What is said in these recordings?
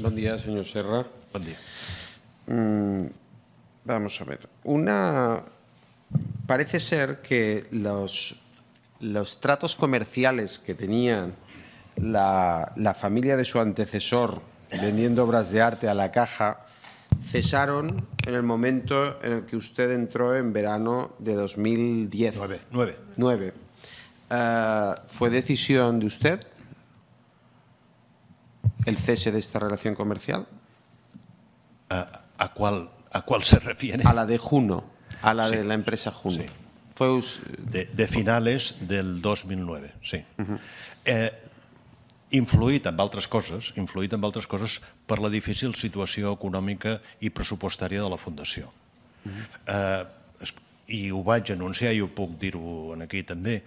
Buen día, señor Serra. Buen día. Mm, vamos a ver. Una. Parece ser que los, los tratos comerciales que tenía la, familia de su antecesor vendiendo obras de arte a la caja cesaron en el momento en el que usted entró en verano de 2010. Nueve. Ah, ¿Fue decisión de usted? el cese de esta relación comercial? ¿A, a cuál, a cuál se refiere? A la de Juno, a la sí. de la empresa Juno. Sí. Fue us... de, de, finales del 2009, sí. Uh -huh. eh, influït amb altres coses, influït amb altres coses per la difícil situació econòmica i pressupostària de la Fundació. Uh -huh. eh, i ho vaig anunciar i ho puc dir-ho aquí també,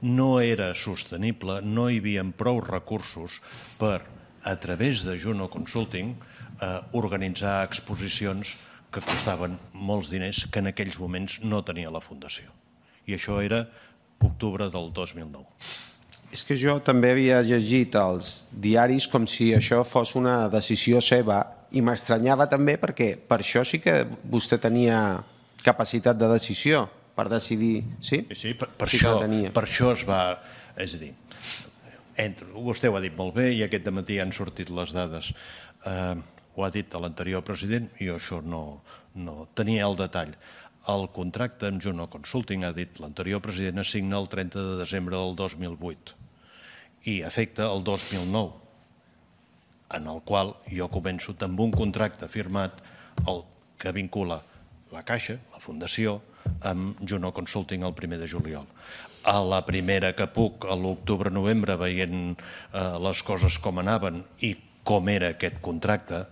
no era sostenible, no hi havia prou recursos per a través de Juno Consulting, eh, organitzar exposicions que costaven molts diners que en aquells moments no tenia la Fundació. I això era octubre del 2009. És que jo també havia llegit els diaris com si això fos una decisió seva i m'estranyava també perquè per això sí que vostè tenia capacitat de decisió, per decidir, sí? Sí, per, per, sí això, per això es va... És a dir, Entro. Vostè ho ha dit molt bé i aquest matí han sortit les dades. Eh, ho ha dit l'anterior president, i jo això no, no tenia el detall. El contracte amb Juno Consulting, ha dit l'anterior president, es signa el 30 de desembre del 2008 i afecta el 2009, en el qual jo començo amb un contracte firmat el que vincula la Caixa, la Fundació, amb Juno Consulting el 1 de juliol a la primera que puc, a l'octubre-novembre, veient eh, les coses com anaven i com era aquest contracte,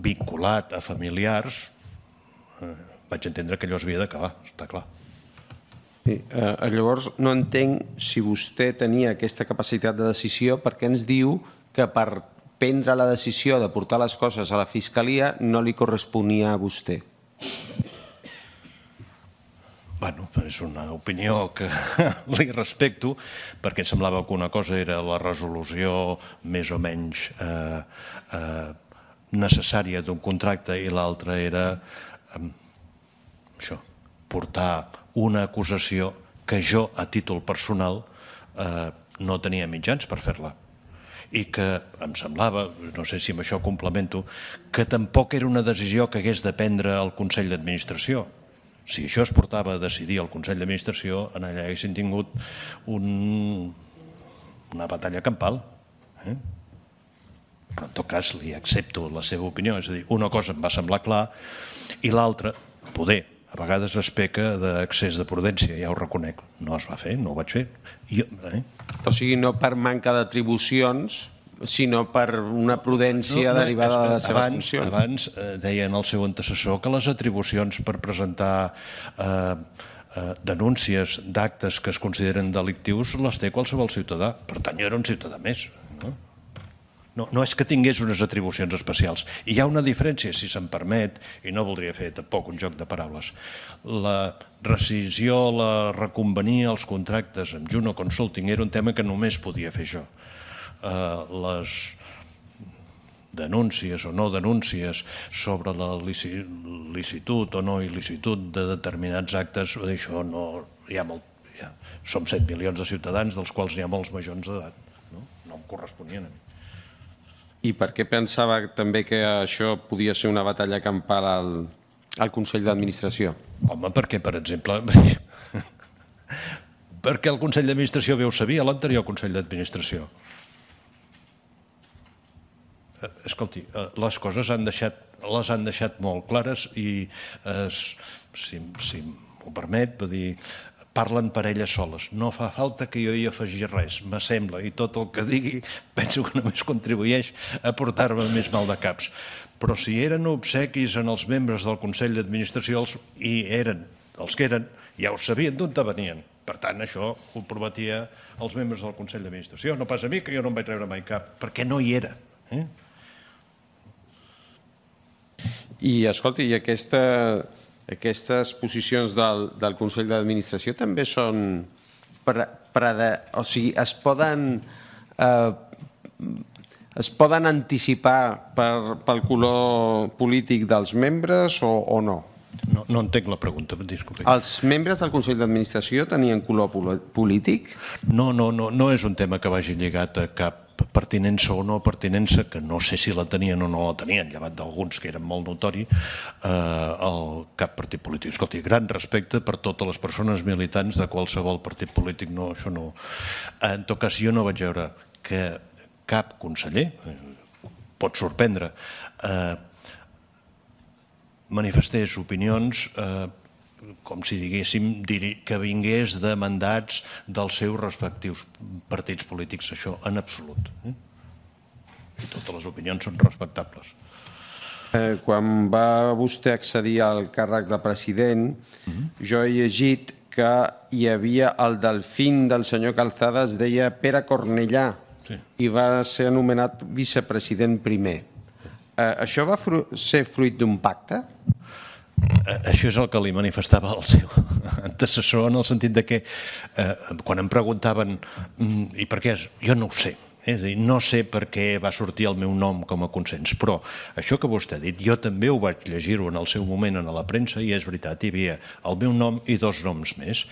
vinculat a familiars, eh, vaig entendre que allò es havia d'acabar, està clar. Sí, eh, eh, llavors, no entenc si vostè tenia aquesta capacitat de decisió perquè ens diu que per prendre la decisió de portar les coses a la Fiscalia no li corresponia a vostè bueno, és una opinió que li respecto, perquè em semblava que una cosa era la resolució més o menys eh, eh, necessària d'un contracte i l'altra era eh, això, portar una acusació que jo, a títol personal, eh, no tenia mitjans per fer-la i que em semblava, no sé si amb això complemento, que tampoc era una decisió que hagués de prendre el Consell d'Administració si això es portava a decidir el Consell d'Administració, en allà haguessin tingut un, una batalla campal. Eh? Però en tot cas li accepto la seva opinió, és a dir, una cosa em va semblar clar i l'altra, poder, a vegades es peca d'accés de prudència, ja ho reconec. No es va fer, no ho vaig fer. I, eh? O sigui, no per manca d'atribucions, sinó per una prudència no, no, derivada de les seves abans, funcions. Abans eh, deien el seu antecessor que les atribucions per presentar eh, eh, denúncies d'actes que es consideren delictius les té qualsevol ciutadà. Per tant, jo era un ciutadà més. No? No, no és que tingués unes atribucions especials. Hi ha una diferència, si se'n permet, i no voldria fer tampoc un joc de paraules. La rescisió, la reconvenir els contractes amb Juno Consulting era un tema que només podia fer jo. Eh, les denúncies o no denúncies sobre la licitud o no il·licitud de determinats actes, això no... Hi ha molt, som 7 milions de ciutadans, dels quals hi ha molts majors d'edat. No? no em corresponien a mi. I per què pensava també que això podia ser una batalla campal al, al Consell d'Administració? Home, perquè, per exemple... perquè el Consell d'Administració bé ho sabia, l'anterior Consell d'Administració. Eh, escolti, eh, les coses han deixat, les han deixat molt clares i, es, eh, si, si m'ho permet, vull dir, parlen parelles soles. No fa falta que jo hi afegi res, me sembla, i tot el que digui penso que només contribueix a portar-me més mal de caps. Però si eren obsequis en els membres del Consell d'Administració, i eren els que eren, ja ho sabien d'on venien. Per tant, això ho prometia els membres del Consell d'Administració. No pas a mi, que jo no em vaig rebre mai cap, perquè no hi era. Eh? I, escolta, i aquesta, aquestes posicions del, del Consell d'Administració també són... Pre, prede, o sigui, es poden... Eh, es poden anticipar per, pel color polític dels membres o, o no? No, no entenc la pregunta, disculpi. Els membres del Consell d'Administració tenien color polític? No, no, no, no és un tema que vagi lligat a cap pertinença o no pertinença, que no sé si la tenien o no la tenien, llevat d'alguns que eren molt notori, eh, al cap partit polític. Escolti, gran respecte per totes les persones militants de qualsevol partit polític, no, això no. En tot cas, jo no vaig veure que cap conseller, eh, pot sorprendre, eh, manifestés opinions eh, com si diguéssim que vingués de mandats dels seus respectius partits polítics, això en absolut. Eh? I totes les opinions són respectables. Eh, quan va vostè accedir al càrrec de president, mhm. jo he llegit que hi havia el delfín del senyor Calzada, es deia Pere Cornellà, sí. i va ser anomenat vicepresident primer. Eh, això va fru ser fruit d'un pacte? això és el que li manifestava el seu antecessor en el sentit de que eh, quan em preguntaven mm, i per què és, jo no ho sé. És a dir, no sé per què va sortir el meu nom com a consens, però això que vostè ha dit, jo també ho vaig llegir-ho en el seu moment en la premsa i és veritat, hi havia el meu nom i dos noms més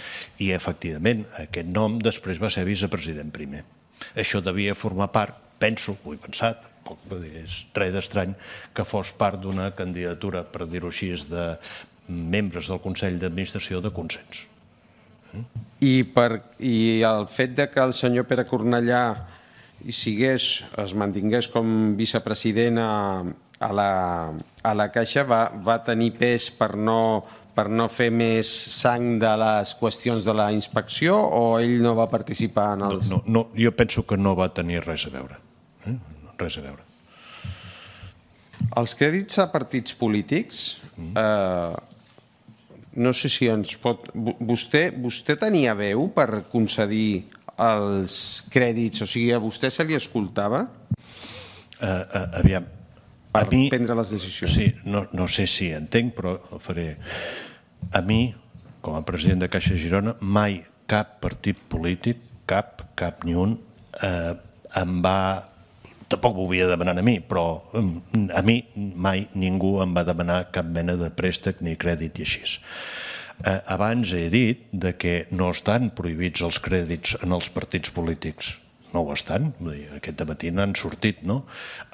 i efectivament aquest nom després va ser vicepresident primer. Això devia formar part penso, ho he pensat, poc, és res d'estrany que fos part d'una candidatura, per dir-ho així, de membres del Consell d'Administració de consens. I, per, I el fet de que el senyor Pere Cornellà i sigués, es mantingués com vicepresident a, a, la, a la Caixa va, va tenir pes per no, per no fer més sang de les qüestions de la inspecció o ell no va participar en els... No, no, no, jo penso que no va tenir res a veure. Eh? Res a veure. Els crèdits a partits polítics, mm. eh, no sé si ens pot... Vostè, vostè tenia veu per concedir els crèdits? O sigui, a vostè se li escoltava? Uh, uh, aviam, per a mi, prendre les decisions. Sí, no, no sé si entenc, però ho faré. A mi, com a president de Caixa Girona, mai cap partit polític, cap, cap ni un, eh, em va tampoc ho havia demanat a mi, però mm, a mi mai ningú em va demanar cap mena de préstec ni crèdit i així. Eh, abans he dit de que no estan prohibits els crèdits en els partits polítics no ho estan, aquest matí n'han sortit, no?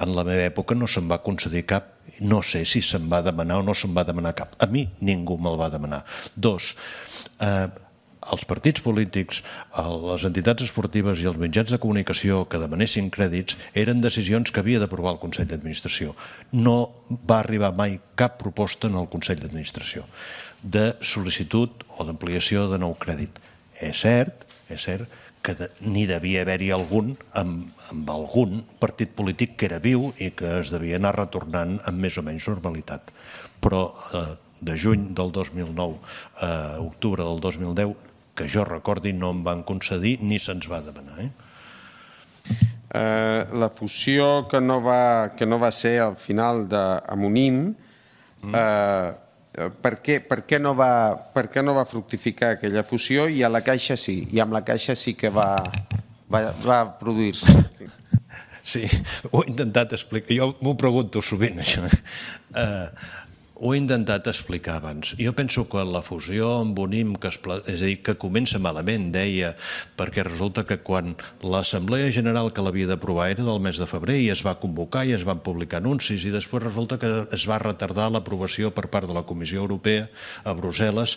En la meva època no se'n va concedir cap, no sé si se'n va demanar o no se'n va demanar cap. A mi ningú me'l va demanar. Dos, eh, els partits polítics, les entitats esportives i els mitjans de comunicació que demanessin crèdits eren decisions que havia d'aprovar el Consell d'Administració. No va arribar mai cap proposta en el Consell d'Administració de sol·licitud o d'ampliació de nou crèdit. És cert, és cert que ni n'hi devia haver-hi algun amb, amb algun partit polític que era viu i que es devia anar retornant amb més o menys normalitat. Però eh, de juny del 2009 a octubre del 2010 que jo recordi no em van concedir ni se'ns va demanar. Eh? Eh, la fusió que no, va, que no va ser al final amb Unim, mm. Eh, eh, per, què, per, què no va, per què no va fructificar aquella fusió i a la Caixa sí, i amb la Caixa sí que va, va, va produir-se? Sí, ho he intentat explicar. Jo m'ho pregunto sovint, això. Eh, eh ho he intentat explicar abans. Jo penso que la fusió amb Unim, que es, és a dir, que comença malament, deia, perquè resulta que quan l'Assemblea General que l'havia d'aprovar era del mes de febrer i es va convocar i es van publicar anuncis i després resulta que es va retardar l'aprovació per part de la Comissió Europea a Brussel·les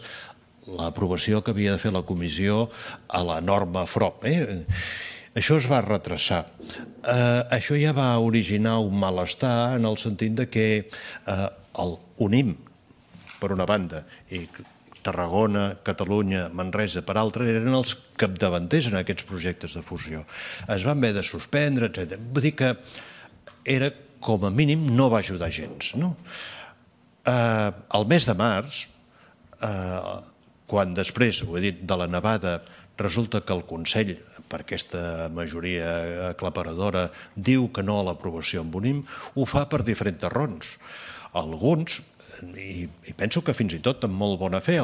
l'aprovació que havia de fer la comissió a la norma FROP. Eh? Això es va retrasar. Eh, això ja va originar un malestar en el sentit de que eh, el UNIM, per una banda, i Tarragona, Catalunya, Manresa, per altra, eren els capdavanters en aquests projectes de fusió. Es van haver de suspendre, etc. Vull dir que era, com a mínim, no va ajudar gens. No? Eh, el mes de març, eh, quan després, ho he dit, de la nevada Resulta que el Consell, per aquesta majoria aclaparadora, diu que no a l'aprovació amb UNIM, ho fa per diferents raons. Alguns, i, penso que fins i tot amb molt bona fe.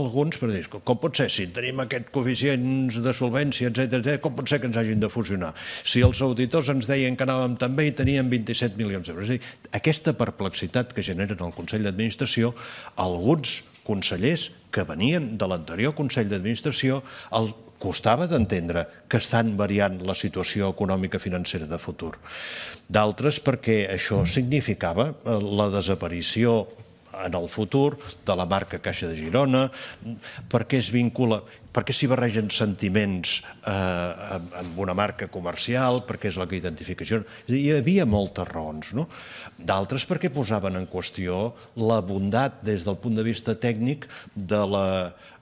Alguns, per dir, com pot ser, si tenim aquests coeficients de solvència, etc etc, com pot ser que ens hagin de fusionar? Si els auditors ens deien que anàvem també i teníem 27 milions d'euros. És a dir, aquesta perplexitat que generen el Consell d'Administració, alguns consellers que venien de l'anterior Consell d'Administració el costava d'entendre que estan variant la situació econòmica financera de futur. D'altres perquè això mm. significava eh, la desaparició en el futur de la marca Caixa de Girona, perquè es vincula... Per què s'hi barregen sentiments eh, amb, una marca comercial, perquè és la que identifica És dir, hi havia moltes raons, no? D'altres perquè posaven en qüestió la bondat des del punt de vista tècnic de la,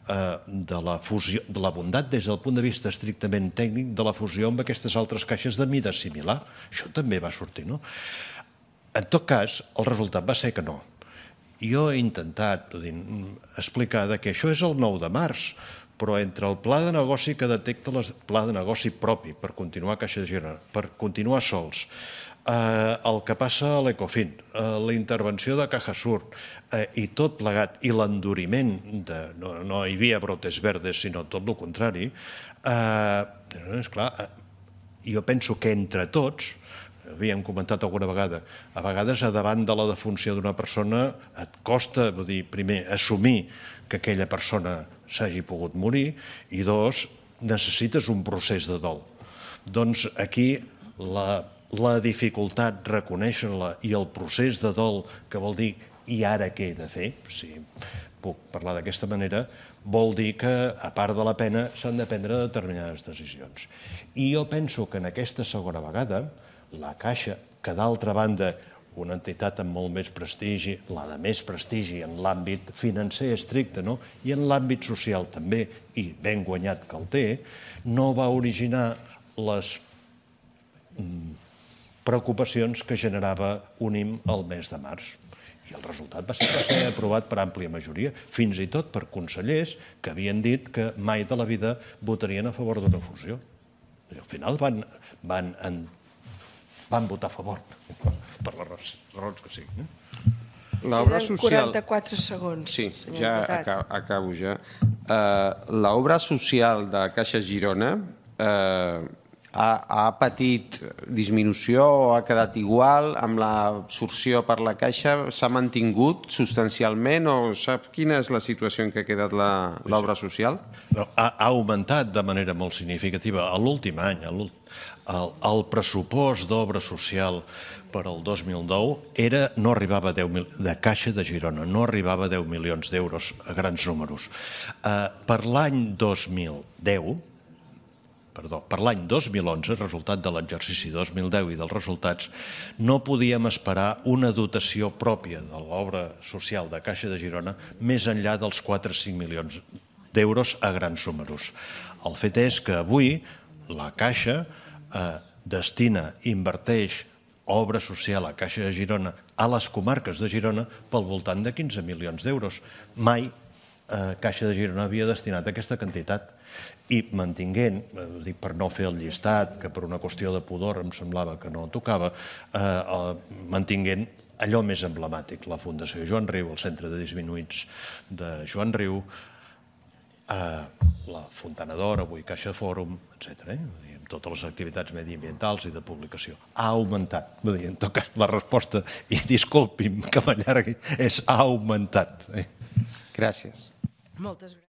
eh, de la, fusió, de la bondat des del punt de vista estrictament tècnic de la fusió amb aquestes altres caixes de mida similar. Això també va sortir, no? En tot cas, el resultat va ser que no. Jo he intentat dir, mm, explicar que això és el 9 de març, però entre el pla de negoci que detecta el pla de negoci propi per continuar Caixa de Girona, per continuar sols, eh, el que passa a l'Ecofin, eh, la intervenció de Cajasur eh, i tot plegat, i l'enduriment de... No, no hi havia brotes verdes, sinó tot el contrari, eh, és clar, eh, jo penso que entre tots havíem comentat alguna vegada, a vegades a davant de la defunció d'una persona et costa, vull dir, primer, assumir que aquella persona s'hagi pogut morir i dos, necessites un procés de dol. Doncs aquí la, la dificultat, reconèixer-la i el procés de dol, que vol dir i ara què he de fer, si puc parlar d'aquesta manera, vol dir que, a part de la pena, s'han de prendre determinades decisions. I jo penso que en aquesta segona vegada la Caixa, que d'altra banda una entitat amb molt més prestigi, la de més prestigi en l'àmbit financer estricte, no? i en l'àmbit social també, i ben guanyat que el té, no va originar les mm, preocupacions que generava Unim el mes de març. I el resultat va ser, va ser aprovat per àmplia majoria, fins i tot per consellers que havien dit que mai de la vida votarien a favor d'una fusió. I al final van, van van votar a favor, per les raons que siguin. Eh? L'obra social... 44 segons. Sí, ja acabo, acabo ja. Uh, eh, L'obra social de Caixa Girona eh, uh, ha, ha patit disminució o ha quedat igual amb l'absorció per la caixa? S'ha mantingut substancialment o sap quina és la situació en què ha quedat l'obra social? No, ha, ha augmentat de manera molt significativa. A l'últim any, a el, el pressupost d'obra social per al 2009 era, no arribava a 10 mil, de Caixa de Girona, no arribava a 10 milions d'euros a grans números. Eh, per l'any 2010, perdó, per l'any 2011, resultat de l'exercici 2010 i dels resultats, no podíem esperar una dotació pròpia de l'obra social de Caixa de Girona més enllà dels 4-5 milions d'euros a grans números. El fet és que avui la Caixa eh, destina, inverteix obra social a Caixa de Girona a les comarques de Girona pel voltant de 15 milions d'euros. Mai eh, Caixa de Girona havia destinat aquesta quantitat i mantinguent, eh, dic per no fer el llistat, que per una qüestió de pudor em semblava que no tocava, eh, mantinguent allò més emblemàtic, la Fundació Joan Riu, el Centre de Disminuïts de Joan Riu, eh, la Fontana d'Or, avui Caixa Fòrum, etc. Eh? Amb totes les activitats mediambientals i de publicació. Ha augmentat. Vull dir, en tot cas, la resposta, i disculpi'm que m'allargui, és ha augmentat. Eh? Gràcies. Moltes gràcies.